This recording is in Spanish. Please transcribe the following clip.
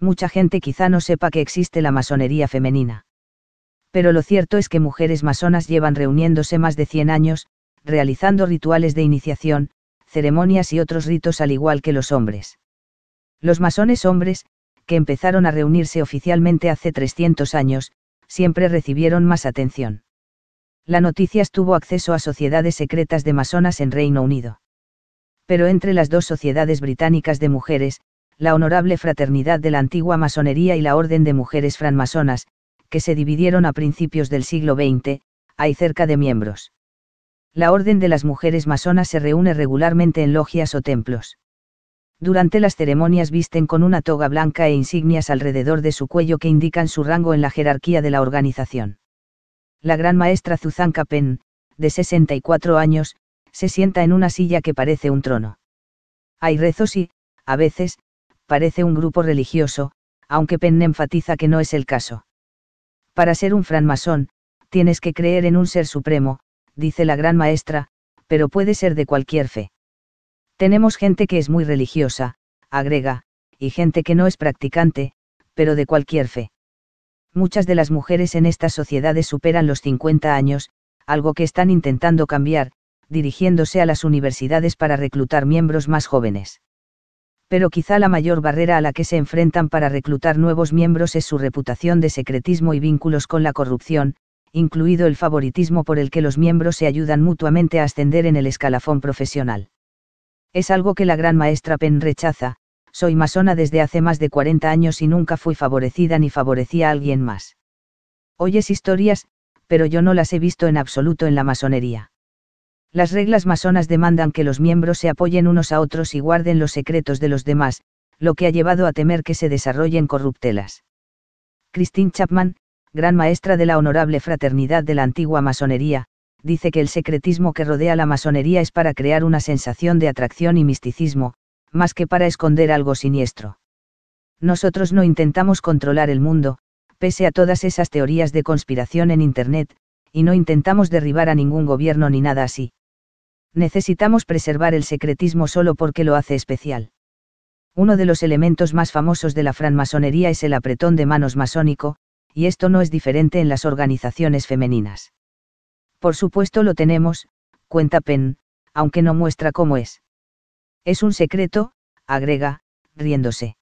mucha gente quizá no sepa que existe la masonería femenina. Pero lo cierto es que mujeres masonas llevan reuniéndose más de 100 años, realizando rituales de iniciación, ceremonias y otros ritos al igual que los hombres. Los masones hombres, que empezaron a reunirse oficialmente hace 300 años, siempre recibieron más atención. La noticia tuvo acceso a sociedades secretas de masonas en Reino Unido. Pero entre las dos sociedades británicas de mujeres, la honorable fraternidad de la antigua masonería y la Orden de Mujeres Franmasonas, que se dividieron a principios del siglo XX, hay cerca de miembros. La Orden de las Mujeres Masonas se reúne regularmente en logias o templos. Durante las ceremonias visten con una toga blanca e insignias alrededor de su cuello que indican su rango en la jerarquía de la organización. La gran maestra Zuzanka Pen, de 64 años, se sienta en una silla que parece un trono. Hay rezos y, a veces, parece un grupo religioso, aunque Penn enfatiza que no es el caso. Para ser un francmasón, tienes que creer en un ser supremo, dice la gran maestra, pero puede ser de cualquier fe. Tenemos gente que es muy religiosa, agrega, y gente que no es practicante, pero de cualquier fe. Muchas de las mujeres en estas sociedades superan los 50 años, algo que están intentando cambiar, dirigiéndose a las universidades para reclutar miembros más jóvenes pero quizá la mayor barrera a la que se enfrentan para reclutar nuevos miembros es su reputación de secretismo y vínculos con la corrupción, incluido el favoritismo por el que los miembros se ayudan mutuamente a ascender en el escalafón profesional. Es algo que la gran maestra Penn rechaza, soy masona desde hace más de 40 años y nunca fui favorecida ni favorecía a alguien más. Oyes historias, pero yo no las he visto en absoluto en la masonería. Las reglas masonas demandan que los miembros se apoyen unos a otros y guarden los secretos de los demás, lo que ha llevado a temer que se desarrollen corruptelas. Christine Chapman, gran maestra de la honorable fraternidad de la antigua masonería, dice que el secretismo que rodea la masonería es para crear una sensación de atracción y misticismo, más que para esconder algo siniestro. Nosotros no intentamos controlar el mundo, pese a todas esas teorías de conspiración en Internet, y no intentamos derribar a ningún gobierno ni nada así necesitamos preservar el secretismo solo porque lo hace especial. Uno de los elementos más famosos de la franmasonería es el apretón de manos masónico, y esto no es diferente en las organizaciones femeninas. Por supuesto lo tenemos, cuenta Penn, aunque no muestra cómo es. Es un secreto, agrega, riéndose.